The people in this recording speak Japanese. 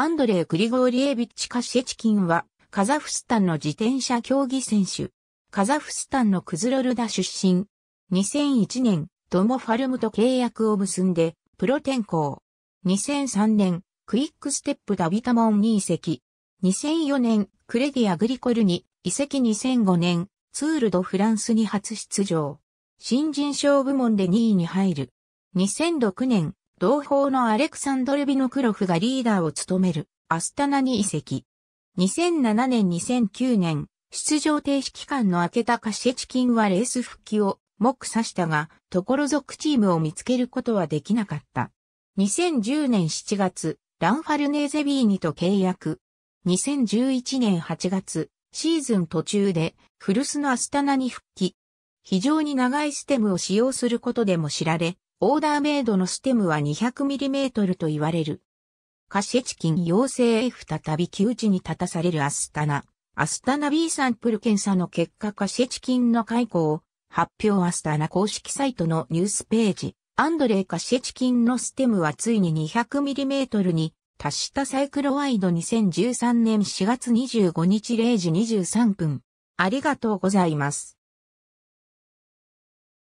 アンドレイ・クリゴーリエビッチ・カシェチキンは、カザフスタンの自転車競技選手。カザフスタンのクズロルダ出身。2001年、トモファルムと契約を結んで、プロ転向。2003年、クイックステップダビタモンに移籍。2004年、クレディアグリコルに移籍2005年、ツールドフランスに初出場。新人賞部門で2位に入る。2006年、同胞のアレクサンドル・ビノクロフがリーダーを務めるアスタナに移籍。2007年2009年、出場停止期間の明けたカシェチキンはレース復帰を目指したが、ところ属チームを見つけることはできなかった。2010年7月、ランファルネーゼビーニと契約。2011年8月、シーズン途中で、古巣のアスタナに復帰。非常に長いステムを使用することでも知られ、オーダーメイドのステムは 200mm と言われる。カシェチキン陽性へ再び窮地に立たされるアスタナ。アスタナ B サンプル検査の結果カシェチキンの解雇を発表アスタナ公式サイトのニュースページ。アンドレイカシェチキンのステムはついに 200mm に達したサイクロワイド2013年4月25日0時23分。ありがとうございます。